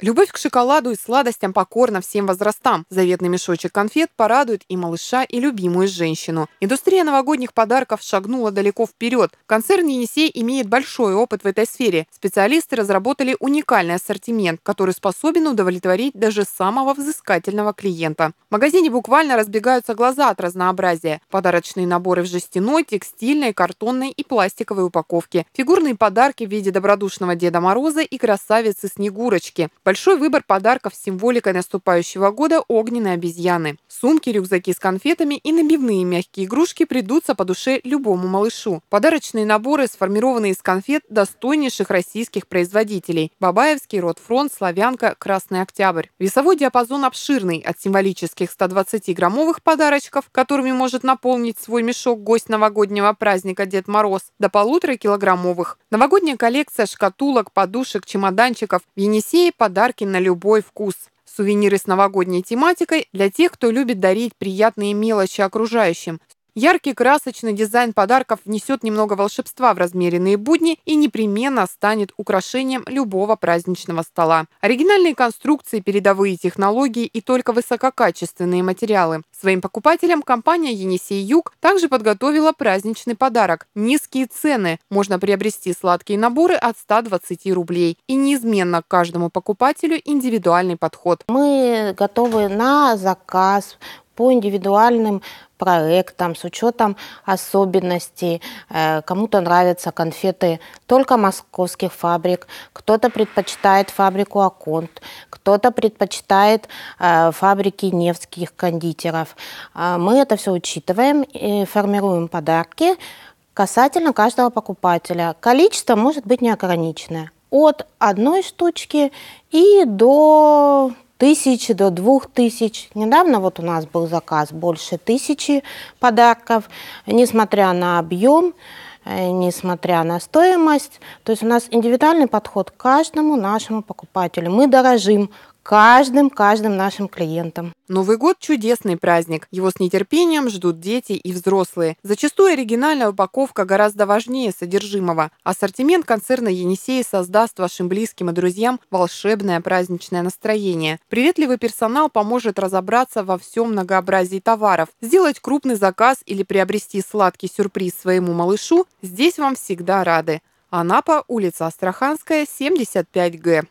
Любовь к шоколаду и сладостям покорна всем возрастам. Заветный мешочек конфет порадует и малыша, и любимую женщину. Индустрия новогодних подарков шагнула далеко вперед. Концерн «Енисей» имеет большой опыт в этой сфере. Специалисты разработали уникальный ассортимент, который способен удовлетворить даже самого взыскательного клиента. В магазине буквально разбегаются глаза от разнообразия. Подарочные наборы в жестяной, текстильной, картонной и пластиковой упаковке. Фигурные подарки в виде добродушного Деда Мороза и красавицы Снегурочки. Большой выбор подарков с символикой наступающего года огненные обезьяны. Сумки, рюкзаки с конфетами и набивные мягкие игрушки придутся по душе любому малышу. Подарочные наборы сформированы из конфет достойнейших российских производителей. Бабаевский, Ротфронт, Славянка, Красный Октябрь. Весовой диапазон обширный, от символических 120-граммовых подарочков, которыми может наполнить свой мешок гость новогоднего праздника Дед Мороз, до полутора килограммовых. Новогодняя коллекция шкатулок, подушек, чемоданчиков в Енисее под подарки на любой вкус. Сувениры с новогодней тематикой для тех, кто любит дарить приятные мелочи окружающим, Яркий красочный дизайн подарков внесет немного волшебства в размеренные будни и непременно станет украшением любого праздничного стола. Оригинальные конструкции, передовые технологии и только высококачественные материалы. Своим покупателям компания «Енисей Юг» также подготовила праздничный подарок. Низкие цены. Можно приобрести сладкие наборы от 120 рублей. И неизменно каждому покупателю индивидуальный подход. Мы готовы на заказ, по индивидуальным проектам с учетом особенностей. Э, кому-то нравятся конфеты только московских фабрик, кто-то предпочитает фабрику Аконт, кто-то предпочитает э, фабрики невских кондитеров. Э, мы это все учитываем и формируем подарки касательно каждого покупателя. Количество может быть неограниченное от одной штучки и до тысячи до двух тысяч. Недавно вот у нас был заказ больше тысячи подарков, несмотря на объем, э, несмотря на стоимость. То есть у нас индивидуальный подход к каждому нашему покупателю. Мы дорожим каждым, каждым нашим клиентам. Новый год – чудесный праздник. Его с нетерпением ждут дети и взрослые. Зачастую оригинальная упаковка гораздо важнее содержимого. Ассортимент концерна «Енисей» создаст вашим близким и друзьям волшебное праздничное настроение. Приветливый персонал поможет разобраться во всем многообразии товаров. Сделать крупный заказ или приобрести сладкий сюрприз своему малышу – здесь вам всегда рады. Анапа, улица Астраханская, 75Г.